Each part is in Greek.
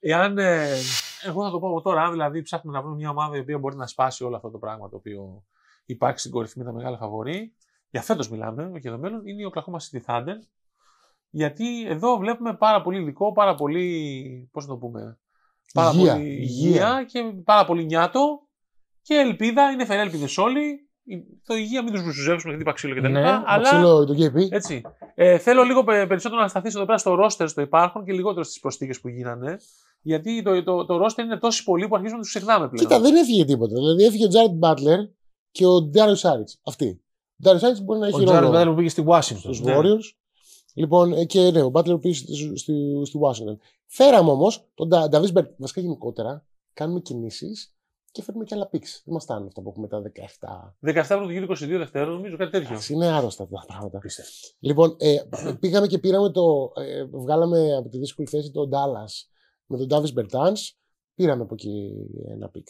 Εάν. Ε, εγώ θα το πω από τώρα, αν δηλαδή ψάχνουμε να βρούμε μια ομάδα η οποία μπορεί να σπάσει όλο αυτό το πράγμα το οποίο υπάρχει στην κορυφή με τα μεγάλα φαβορή, για φέτος μιλάμε και το μέλλον, είναι η Οκλαχώμα City Thunder. Γιατί εδώ βλέπουμε πάρα πολύ υλικό, πάρα πολύ. Πώς να το πούμε. Πάρα υγεία, πολύ υγεία και πάρα πολύ νιάτο και ελπίδα. Είναι φερέλπιδε όλοι. Το υγεία μην τους βουσουζεύσουμε γιατί υπάρχει ξύλο και τα ναι, λοιπά. Ναι, αλλά, ξύλο, το Έτσι. Ε, θέλω λίγο περισσότερο να σταθείς εδώ πέρα στο ρόστερ στο Υπάρχον και λιγότερο στις προσθήκες που γίνανε. Γιατί το, το, roster είναι τόσο πολύ που αρχίζουμε να τους ξεχνάμε πλέον. Κοίτα, δεν έφυγε τίποτα. Δηλαδή έφυγε ο Τζάρντ Μπάτλερ και ο Ντάριο Σάριτ. Αυτή. Ο Ντάριο Σάριτ μπορεί να έχει ρόλο. Ο Μπάτλερ πήγε στη Washington. Στους ναι. Λοιπόν, ε, και ναι, ο Μπάτλερ πήγε στη, στη, Washington. Φέραμε όμως τον Νταβί Μπέρκ. Βασικά γενικότερα κάνουμε κινήσεις και φέρνουμε και άλλα πίξ. Δεν μας φτάνουν αυτά που έχουμε τα 17. 17 πρώτο γύρω 22 Δευτέρα, νομίζω κάτι τέτοιο. είναι άρρωστα αυτά τα πράγματα. Λοιπόν, ε, πήγαμε και πήραμε το. Ε, βγάλαμε από τη δύσκολη θέση τον Ντάλλα με τον Ντάβι Μπερτάν. Πήραμε από εκεί ένα πικ.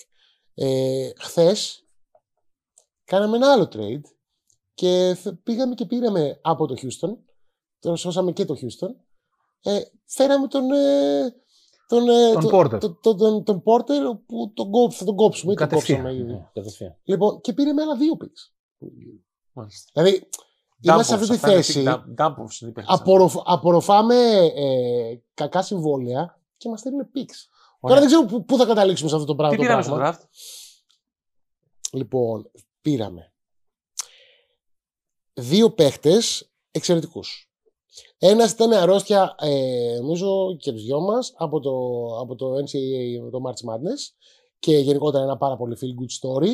Ε, Χθες κάναμε ένα άλλο trade και πήγαμε και πήραμε από το Houston. Τον σώσαμε και το Houston. Ε, φέραμε τον. Ε, τον, ε, τον, Πόρτερ. Τον, τον, τον, Πόρτερ που τον κόψουμε. Τον κόψουμε κατευθείαν. Τον κόψουμε, ναι. Λοιπόν, και πήρε με άλλα δύο πίξ. Δηλαδή, Είμαστε σε αυτή τη θέση. Απορροφάμε ε, κακά συμβόλαια και μας στέλνουν πίξ. Τώρα δεν ξέρω πού θα καταλήξουμε σε αυτό το πράγμα. Τι πήραμε στο Λοιπόν, πήραμε δύο παίχτες εξαιρετικούς. Ένα ήταν αρρώστια, ε, νομίζω και τους δυο μας, από το, από το NCAA, το March Madness. Και γενικότερα ένα πάρα πολύ feel good story.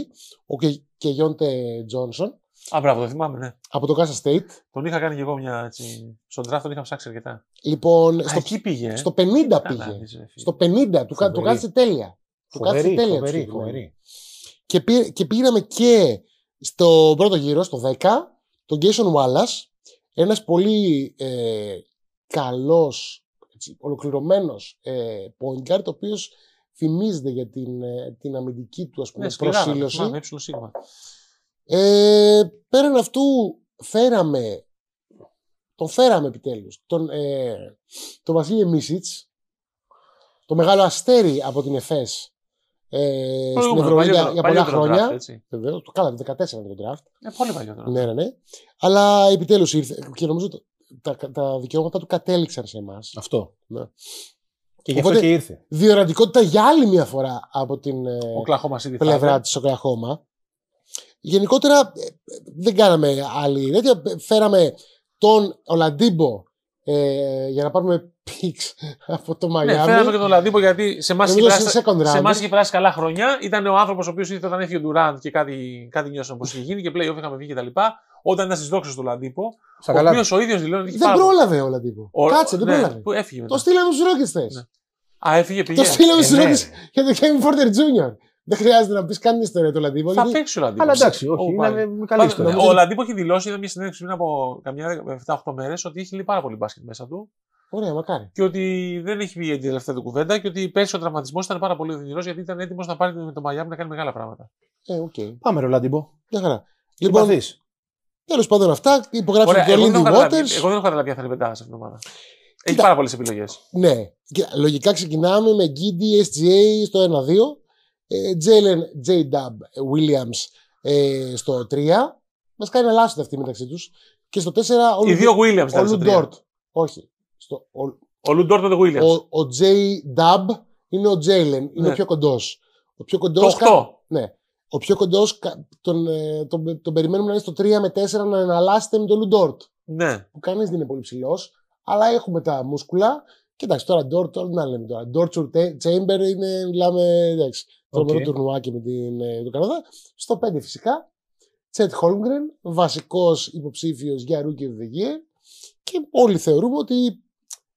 Ο Κεγιόντε Τζόνσον. Α, μπράβο, το θυμάμαι, ναι. Από το Casa State. Τον είχα κάνει και εγώ μια έτσι. Στον draft τον είχα ψάξει αρκετά. Λοιπόν, στο, εκεί πήγε. Ε. Στο 50 πήγε. στο 50. Του, του κάτσε τέλεια. Του κάτσε τέλεια. Φοβερή, φοβερή. Και, πή, και πήγαμε και στο πρώτο γύρο, στο 10, τον Jason Wallace ένας πολύ ε, καλός, έτσι, ολοκληρωμένος ε, point guard, ο οποίος φημίζεται για την, ε, την αμυντική του ας πούμε, ναι, προσήλωση. Ε, ε, πέραν αυτού φέραμε, τον φέραμε επιτέλους, τον, ε, τον Βασίλη Μίσιτς, το μεγάλο αστέρι από την ΕΦΕΣ, ε, στην Ευρωλίγα για πολλά χρόνια. το κάναμε 14 με τον draft. Ε, πολύ Ναι, ναι, ναι. Αλλά επιτέλους ήρθε και νομίζω τα, τα δικαιώματα του κατέληξαν σε εμάς. Αυτό. Ναι. Και γι' αυτό και ήρθε. Διορατικότητα για άλλη μια φορά από την ε, πλευρά της Οκλαχώμα. Γενικότερα ε, δεν κάναμε άλλη δηλαδή Φέραμε τον Ολαντίμπο ε, για να πάρουμε πίξ από το Μαϊάμι. Ναι, φέραμε και τον Λαδίπο γιατί σε εμάς είχε περάσει καλά χρονιά. Ήταν ο άνθρωπος ο οποίος ήρθε όταν έφυγε ο Ντουράντ και κάτι, κάτι νιώσαμε πώ είχε γίνει και πλέον είχαμε βγει κτλ. Όταν ήταν στις δόξες του Λαδίπο, ο οποίος ο ίδιος δηλώνει. Δεν πάρα... πρόλαβε ο Λαδίπο. Ο... Κάτσε, δεν ναι, πρόλαβε. Που έφυγε μετά. το στείλαμε στους Ρόκε ναι. Α, έφυγε πήγε. Ε, ναι. Το στείλαμε στου Ρόκε για τον Κέμι Φόρτερ Τζούνιορ. Δεν χρειάζεται να πεις καν ιστορία του Λαντίπο. Θα παίξει ο Λαντίπος. Αλλά εντάξει, όχι. Oh, είναι πάλι. καλή ιστορία. Ο Λαντίπος έχει δηλώσει, είδα μια συνέντευξη πριν από καμιά 7-8 μέρες, ότι έχει λύει πάρα πολύ μπάσκετ μέσα του. Ωραία, μακάρι. Και ότι δεν έχει βγει η τελευταία του κουβέντα και ότι πέρσι ο τραυματισμός ήταν πάρα πολύ δυνηρό γιατί ήταν έτοιμος να πάρει με το Μαγιάμ να κάνει μεγάλα πράγματα. Ε, okay. Πάμε, ρε Λαντίπο. Μια χαρά. Λοιπόν, Τέλος πάντων, αυτά υπογράφει και ο Λίντι Βότερ. Εγώ δεν έχω καταλάβει ποια θα είναι σε αυτήν την Έχει πάρα πολλές επιλογές. Ναι. Λογικά ξεκινάμε με GD, SGA στο 1-2. Ε, Τζέιλεν Τζέιντάμπ ε, Βίλιαμ ε, στο 3. Μας κάνει ελάχιστα αυτή μεταξύ τους. Και στο 4 ο, Οι δύο Williams ο Λουντόρτ. Όχι. Στο, ο, ο Λουντόρτ είναι ο Βίλιαμ. Ο, Τζέιντάμπ είναι ο Τζέιλεν. Είναι ναι. ναι. ο πιο κοντός. Ο πιο κοντός. Το 8. Κα... Ναι. Ο πιο κοντός τον, τον, τον, περιμένουμε να είναι στο 3 με 4 να εναλλάσσεται με τον Λουντόρτ. Ναι. Που κανείς δεν είναι πολύ ψηλός, αλλά έχουμε τα μούσκουλα. Κοιτάξτε τώρα, Ντόρτ, να λέμε τώρα. Ντόρτ Τσέιμπερ είναι, μιλάμε, εντάξει. Το okay. τουρνουάκι με την, ε, τον Καναδά. Στο 5 φυσικά, Τσέτ Χόλμγκρεν, βασικός υποψήφιος για Rookie of the Year. Και όλοι θεωρούμε ότι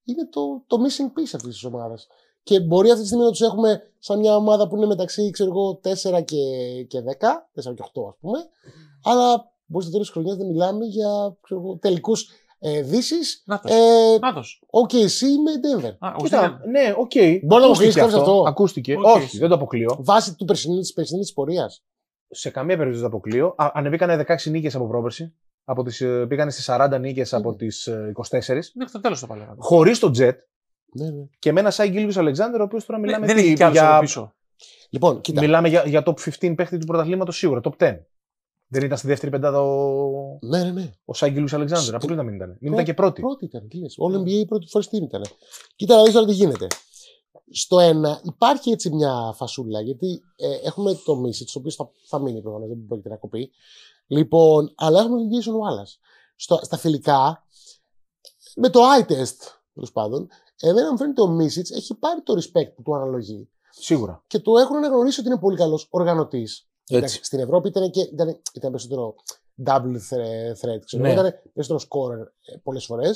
είναι το, το missing piece αυτής της ομάδας. Και μπορεί αυτή τη στιγμή να τους έχουμε σαν μια ομάδα που είναι μεταξύ ξέρω εγώ, 4 και, και 10, 4 και 8 ας πούμε. Αλλά μπορείς να το χρονιά να μιλάμε για τελικούς ε, Δύση. Νάτο. Ε, οκ, εσύ με Denver. Κοίτα, ναι, Μπορεί να το αυτό. Ακούστηκε. Όχι, δεν το αποκλείω. Βάσει της περσινής πορείας. Σε καμία περίπτωση δεν το αποκλείω. Ανεβήκανε 16 νίκες από πρόπερση. Από τις, ε, πήγανε στις 40 νίκες από τι 24. Μέχρι το τέλος το παλαιό. Χωρίς το Jet. Ναι, ναι. Και με ένα Σάι Γκίλβις Αλεξάνδρου, ο οποίος τώρα ναι, μιλάμε ναι, δεν έχει για... πίσω. Λοιπόν, κοίτα. Μιλάμε για, για top 15 παίχτη του πρωταθλήματος σίγουρα, top 10. Δεν ήταν στη δεύτερη πεντάδα ο. Ναι, ναι, ναι. Ο Σάγκελου Αλεξάνδρου. Αποκλείται να μην ήταν. Μην πρώτη, ήταν και πρώτη. Πρώτη ήταν. Τι λες. Ναι. NBA πρώτη φορά ήταν. Κοίτα να δεις τώρα τι γίνεται. Στο ένα υπάρχει έτσι μια φασούλα γιατί ε, έχουμε το Μίσιτ, το οποίος θα, θα μείνει προφανώς, δεν πρόκειται να κοπεί. Λοιπόν, αλλά έχουμε τον Jason Wallace. στα φιλικά, με το eye test τέλος πάντων, εμένα μου φαίνεται ο Μίσιτ έχει πάρει το respect που του αναλογεί. Σίγουρα. Και το έχουν αναγνωρίσει ότι είναι πολύ καλός οργανωτής στην Ευρώπη ήταν, και, ήταν, περισσότερο double threat. Ξέρω. Ναι. Ήταν περισσότερο scorer ε, πολλές φορές.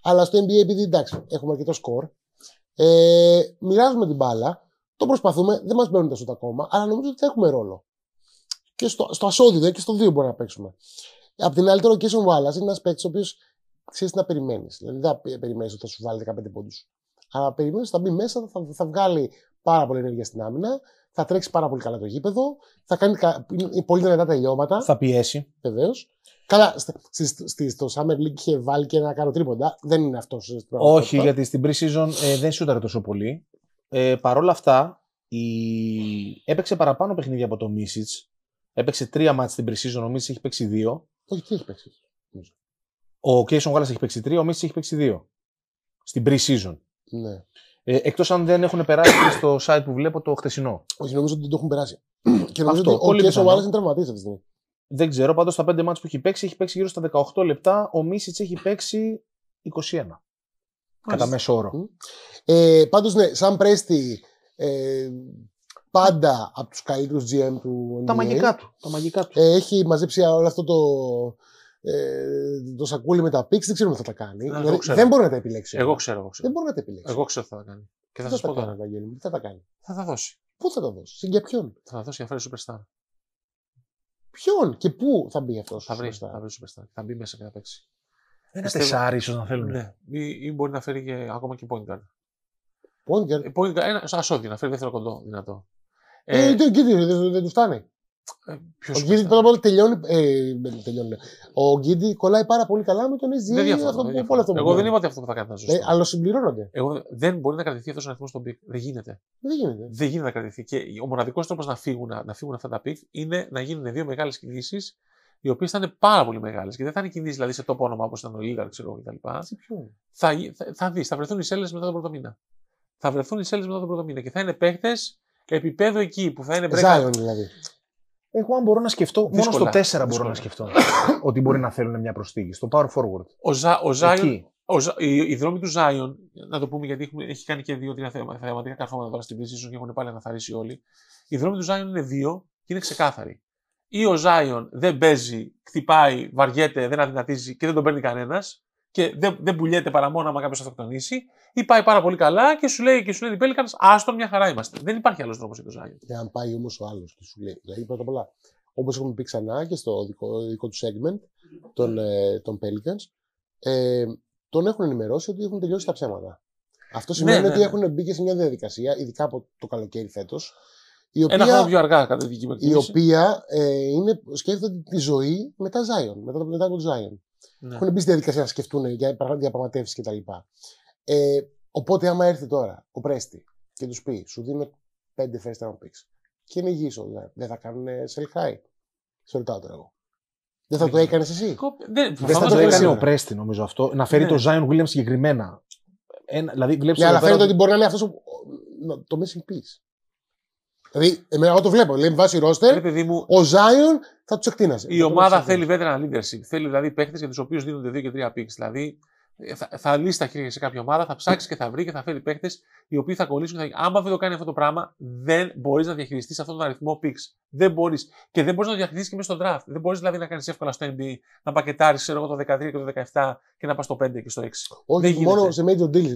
Αλλά στο NBA, επειδή εντάξει, έχουμε αρκετό score, ε, μοιράζουμε την μπάλα, το προσπαθούμε, δεν μας μπαίνουν τα σούτα ακόμα, αλλά νομίζω ότι θα έχουμε ρόλο. Και στο, στο ε, και στο δύο μπορούμε να παίξουμε. Απ' την άλλη, τώρα ο Κίσον Βάλλας είναι ένας παίκτης ο οποίος ξέρεις να περιμένεις. Δηλαδή, δεν περιμένεις ότι θα σου βάλει 15 πόντους. Αλλά περιμένεις ότι θα μπει μέσα, θα, θα βγάλει πάρα πολύ ενέργεια στην άμυνα θα τρέξει πάρα πολύ καλά το γήπεδο, θα κάνει πολύ δυνατά τελειώματα. Θα πιέσει. Βεβαίως. Καλά, στο Summer League είχε βάλει και ένα κάνω τρίποντα. Δεν είναι αυτός. Όχι, γιατί στην pre-season ε, δεν σούταρε τόσο πολύ. Ε, Παρ' όλα αυτά, η... έπαιξε παραπάνω παιχνίδια από το Μίσιτ. Έπαιξε τρία μάτς στην pre-season, ο Μίσιτ έχει παίξει δύο. Όχι, τι έχει παίξει. Ο Κέισον Γουάλλα έχει παίξει τρία, ο Μίσιτ έχει παίξει δύο. Στην pre-season. Ναι. Ε, Εκτός αν δεν έχουν περάσει στο site που βλέπω το χθεσινό. Όχι, νομίζω ότι δεν το έχουν περάσει. και νομίζω Αυτό, ότι ο Κέσο Βάλε είναι τραυματής αυτή τη στιγμή. Δεν ξέρω, πάντως στα 5 μάτια που έχει παίξει, έχει παίξει γύρω στα 18 λεπτά. Ο Μίσιτ έχει παίξει 21. Κατά μέσο όρο. Ε, Πάντως, ναι, σαν πρέστη, ε, πάντα από τους καλύτερους GM του. NBA, τα μαγικά του. Ε, έχει μαζέψει όλο αυτό το, ε, το σακούλι με τα πίξ, δεν ξέρουμε τι θα τα κάνει. Ε, δηλαδή, δεν μπορεί να τα επιλέξει. Εγώ ξέρω, εγώ ξέρω. Δεν μπορεί να τα επιλέξει. Εγώ ξέρω τι θα τα κάνει. Και θα, θα, θα τα κάνει, τι θα τα κάνει. Θα τα δώσει. Πού θα τα δώσει, για ποιον. Θα τα δώσει για φέρει Superstar. Ποιον και πού θα μπει αυτός. Θα βρει, θα βρει Θα μπει μέσα και να παίξει. Ένα τεσάρι ίσω να θέλουν. Ναι. Ή, ή, μπορεί να φέρει και, ακόμα και point guard. Point guard. Ε, ένα ασόδι να φέρει δεύτερο κοντό δυνατό. Ε, ε, ε, ε, δεν του φτάνει. Ε, ποιος ο Γκίντι πρώτα απ' τελειώνει. Ε, τελειώνει. Ναι. Ο Γκίντι κολλάει πάρα πολύ καλά με τον Ιζή. Δεν διαφωνώ. Αυτό, δεν αυτό Εγώ δεν είπα ότι αυτό που θα κάνει να αλλά συμπληρώνονται. Εγώ, δεν μπορεί να κρατηθεί αυτός ο αριθμός των πικ. Δεν γίνεται. Δεν γίνεται. Δεν γίνεται να κρατηθεί. Και ο μοναδικός τρόπος να, φύγουν, να φύγουν αυτά τα πικ είναι να γίνουν δύο μεγάλες κινήσεις οι οποίες θα είναι πάρα πολύ μεγάλες και δεν θα είναι κινήσεις δηλαδή, σε τόπο όνομα όπως ήταν ο Λίγαρ, ξέρω εγώ κτλ. Θα, θα, θα δεις, θα βρεθούν οι σέλε μετά τον πρώτο μήνα. Θα βρεθούν οι σέλε μετά τον πρώτο μήνα και θα είναι παίχτε επίπεδο εκεί που θα είναι πρέπει. δηλαδή. Εγώ, αν μπορώ να σκεφτώ, μόνο στο 4 δύσκολα. μπορώ να σκεφτώ ότι μπορεί να θέλουν μια προσθήκη. Στο power forward. Ο, Ζα, ο Zion, ο, η, η δρόμη του Ζάιον, να το πούμε γιατί έχουμε, έχει κάνει και δύο-τρία θεαματικά καρφώματα τώρα στην πίστη, και έχουν πάλι αναθαρρύσει όλοι. Η δρόμη του Ζάιον είναι δύο και είναι ξεκάθαρη. Ή ο Ζάιον δεν παίζει, χτυπάει, βαριέται, δεν αδυνατίζει και δεν τον παίρνει κανένας, και δεν, δεν πουλιέται παρά μόνο άμα κάποιος αυτοκτονήσει, ή πάει πάρα πολύ καλά και σου λέει, και σου λέει Pelicans, άστο μια χαρά είμαστε. Δεν υπάρχει άλλος τρόπος για το Zion. αν πάει όμως ο άλλος και σου λέει, δηλαδή πρώτα απ' όλα, όπως έχουμε πει ξανά και στο δικό, δικό του segment των, ε, των Pelicans, ε, τον έχουν ενημερώσει ότι έχουν τελειώσει τα ψέματα. Αυτό ναι, σημαίνει ναι, ότι ναι, έχουν μπει και σε μια διαδικασία, ειδικά από το καλοκαίρι φέτος. Ένα πιο αργά, κατά τη δική μου Η οποία ε, είναι, σκέφτεται τη ζωή μετά Zion, μετά, μετά Zion. Ναι. Έχουν μπει στη διαδικασία να σκεφτούν για διαπραγματεύσεις κτλ. Ε, οπότε, άμα έρθει τώρα ο Πρέστη και τους πει, σου δίνω πέντε first round picks και είναι υγιής δηλαδή. Δεν θα κάνουν sell high. Σε ρωτάω τώρα εγώ. Δεν θα το έκανες εσύ. Δεν θα το έκανε ο Πρέστη νομίζω αυτό. Να φέρει ναι. το Ζάιον Williams συγκεκριμένα. δηλαδή, ναι, αλλά φαίνεται ότι μπορεί να είναι αυτός το missing piece. Δηλαδή, εμένα εγώ το βλέπω. Λέει, βάσει ρόστερ, μου... ο Ζάιον θα τους εκτείναζε. Η ομάδα θέλει veteran leadership. Θέλει δηλαδή παίχτες για τους οποίους δίνονται 2 και 3 picks. Δηλαδή, ε, θα, θα λύσει τα χέρια σε κάποια ομάδα, θα ψάξει και θα βρει και θα φέρει παίχτε οι οποίοι θα κολλήσουν. Θα... Άμα δεν το κάνει αυτό το πράγμα, δεν μπορείς να διαχειριστείς αυτόν τον αριθμό πίξ. Δεν μπορείς. Και δεν μπορείς να το διαχειριστείς και μέσα στο draft. Δεν μπορείς δηλαδή να κάνεις εύκολα στο NBA, να πακετάρεις το 13 και το 17 και να πας στο 5 και στο 6. Όχι, μόνο σε major deals.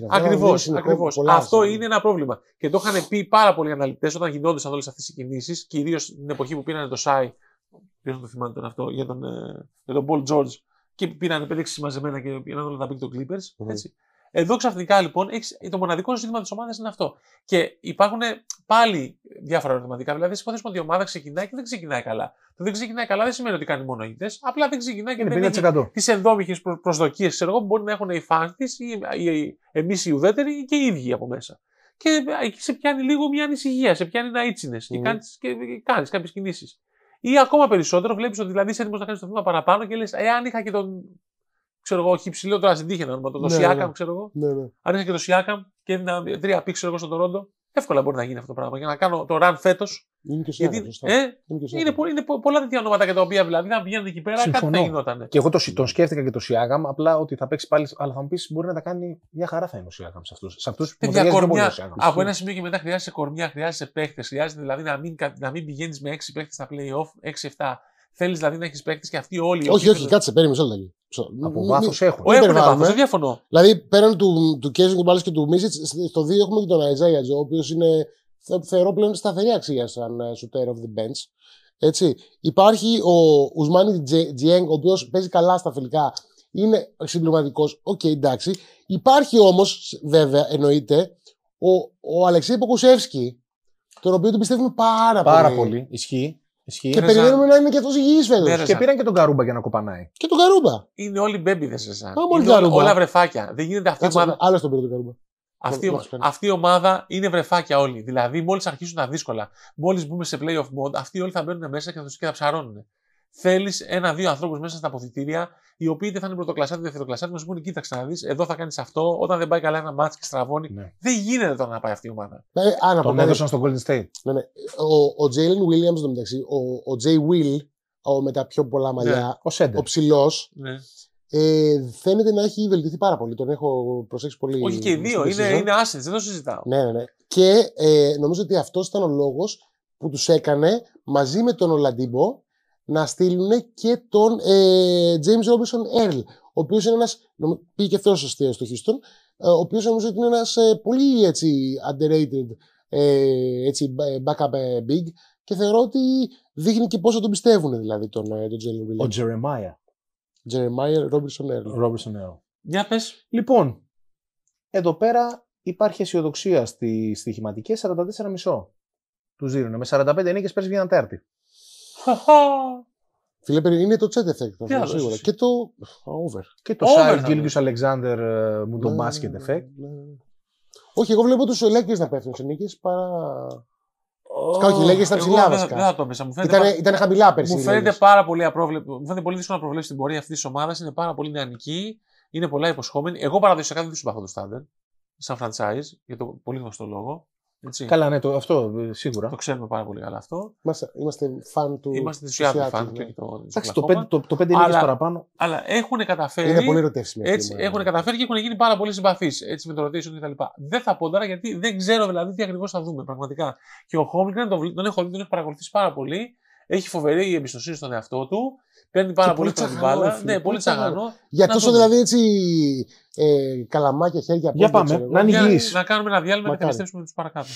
Ακριβώ. Αυτό είναι ένα πρόβλημα. Και το είχαν πει πάρα πολλοί αναλυτές όταν γινόντουσαν όλες αυτές οι κινήσεις, κυρίως την εποχή που πήραν το Σάι. Ποιο το θυμάται αυτό, για τον, ε, για George και πηραν επέλεξη μαζεμένα και πήραν όλα τα big το Clippers. Mm-hmm. Έτσι. Εδώ ξαφνικά λοιπόν έχεις, το μοναδικό ζήτημα της ομάδας είναι αυτό. Και υπάρχουν πάλι διάφορα ερωτηματικά. Δηλαδή, ας υποθέσουμε ότι η ομάδα ξεκινάει και δεν ξεκινάει καλά. Το δεν ξεκινάει καλά δεν σημαίνει ότι κάνει μόνο ήττε. Απλά δεν ξεκινάει και είναι δεν έχει τις ενδόμηχες προσδοκίε που μπορεί να έχουν οι φαν τη ή εμείς οι ουδέτεροι και οι ίδιοι από μέσα. Και εκεί σε πιάνει λίγο μια ανησυχία, σε πιάνει ένα ήτσινε mm. και κάνει κάποιες κινήσεις. Ή ακόμα περισσότερο, βλέπεις ότι δηλαδή είσαι έτοιμος να κάνεις το βήμα παραπάνω και λες, εάν είχα και τον. ξέρω εγώ, όχι υψηλό τώρα στην τύχη να το, ναι, ναι, Σιάκαμ, ναι. ξέρω εγώ. Ναι, ναι. Αν είχα και το Σιάκαμ και έδινα τρία πίξ, εγώ στον Τορόντο, εύκολα μπορεί να γίνει αυτό το πράγμα. Για να κάνω το ράν φέτος είναι και Γιατί, ε, είναι, και είναι, πολλά τέτοια ονόματα για τα οποία δηλαδή να βγαίνουν εκεί πέρα Συμφωνώ. κάτι δεν γινόταν. Και εγώ το, τον σκέφτηκα και το Σιάγαμ, απλά ότι θα παίξει πάλι. Αλλά θα μου πεις μπορεί να τα κάνει μια χαρά θα είναι ο Σιάγαμ σε αυτούς. Σε αυτούς που δεν μπορεί να Από ένα σημείο και μετά χρειάζεσαι κορμιά, χρειάζεσαι παίχτε. Χρειάζεται δηλαδή να μην, να μην πηγαίνεις με 6 παίχτε στα playoff, 6-7. Θέλεις δηλαδή να έχεις παίκτη και αυτοί όλοι. Όχι, όχι, κάτσε, παίρνει. Από βάθο έχουν. Όχι, έχουν βάθος, ναι. δεν διαφωνώ. Δηλαδή πέραν του, του Κέζιν Κουμπάλης και του Μίσιτ, στο 2 έχουμε και τον Τζο, ο οποίος είναι θεωρώ πλέον σταθερή αξία σαν ε, shooter of the bench. Έτσι. Υπάρχει ο Ουσμάνι Τζιέγκ, ο οποίος παίζει καλά στα φιλικά. Είναι συμπληρωματικός. Οκ, okay, εντάξει. Υπάρχει όμως, βέβαια, εννοείται, ο, ο Ποκουσεύσκι, τον οποίο τον πιστεύουμε πάρα, πάρα πολύ. πολύ. Ισχύει. Ισχύει. Και περιμένουμε να είναι και αυτός υγιής φέτος. Και πήραν και τον Καρούμπα για να κοπανάει. Και τον Καρούμπα. Είναι όλοι μπέμπιδες εσά. Όλα βρεφάκια. Δεν γίνεται αυτή η ομάδα. Άλλος τον πήρε τον Καρούμπα. Αυτή, αυτή η ομάδα είναι βρεφάκια όλοι. Δηλαδή, μόλις αρχίσουν τα δύσκολα, μόλις μπούμε σε playoff mode, αυτοί όλοι θα μπαίνουν μέσα και θα, και ψαρώνουν. Θέλεις ένα-δύο ανθρώπους μέσα στα αποθητήρια, οι οποίοι δεν θα είναι πρωτοκλασσάτοι, να μα πούνε: Κοίταξε να δεις, εδώ θα κάνεις αυτό. Όταν δεν πάει καλά ένα μάτσο και στραβώνει. Ναι. Δεν γίνεται τώρα να πάει αυτή η ομάδα. Ναι, άρα, Τον έδωσαν στο Golden State. Ναι, ναι. Ο Τζέιλιν Βίλιαμ, μεταξύ, ο Jay Will, με τα πιο πολλά μαλλιά, ναι. ο, ο ψηλός, ναι. Ε, φαίνεται να έχει βελτιωθεί πάρα πολύ. Τον έχω προσέξει πολύ. Όχι και οι Είναι, είναι assets, δεν το συζητάω. Ναι, ναι, ναι. Και ε, νομίζω ότι αυτός ήταν ο λόγος που τους έκανε μαζί με τον Ολαντίμπο να στείλουν και τον ε, James Robinson Earl, ο οποίος είναι ένας. Πήγε και αυτός ε, ο στο Χίστον, ο οποίος νομίζω ότι είναι ένας ε, πολύ έτσι, underrated ε, έτσι, ε, backup big και θεωρώ ότι δείχνει και πόσο τον πιστεύουν δηλαδή τον, τον Williams. Ο Jeremiah. Τζερεμάιερ Ρόμπινσον Έρλ. Ρόμπινσον Έρλ. Για πες. Λοιπόν, εδώ πέρα υπάρχει αισιοδοξία στη στοιχηματικέ 44,5. Του δίνουν. Με 45 νίκες πέρσι βγαίνουν τέρτη. Φίλε, είναι το τσέτ effect σίγουρα. Και το over. Και το Σάιλ ναι. Γκίλγκιου Αλεξάνδρ ε, μου το basket ναι, ναι, effect. Όχι, εγώ βλέπω τους Lakers να πέφτουν σε νίκες παρά όχι, λέγε στα ψηλά βασικά. Δεν θα το Ήταν χαμηλά πέρσι. Μου φαίνεται πάρα πολύ απρόβλεπτο. Μου φαίνεται πολύ δύσκολο να προβλέψεις την πορεία αυτής της ομάδας. Είναι πάρα πολύ νεανική. Είναι πολλά υποσχόμενη. Εγώ παραδοσιακά δεν τους συμπαθώ το Στάντερ. Σαν franchise, για το πολύ γνωστό λόγο. Έτσι. Καλά, ναι, το, αυτό ε, σίγουρα. Το ξέρουμε πάρα πολύ καλά αυτό. Είμαστε, είμαστε φαν του. Είμαστε του Σιάτλ. Ναι. Το, Εντάξει, το, πέντε, το, το είναι παραπάνω. Αλλά έχουν καταφέρει. Είναι πολύ ερωτεύσιμο. Έτσι, έχουν καταφέρει και έχουν γίνει πάρα πολύ συμπαθείς. Έτσι με το και τα λοιπά. Δεν θα πω τώρα γιατί δεν ξέρω δηλαδή τι ακριβώς θα δούμε πραγματικά. Και ο Χόμιλτον τον, τον έχω δει, τον έχω παρακολουθήσει πάρα πολύ. Έχει φοβερή εμπιστοσύνη στον εαυτό του. Παίρνει πάρα πολύ την Ναι, πολύ τσαγανό. Για τόσο δηλαδή έτσι ε, καλαμάκια, χέρια. Για πάμε, να, να, να κάνουμε ένα διάλειμμα και να επιστρέψουμε τους παρακάτω.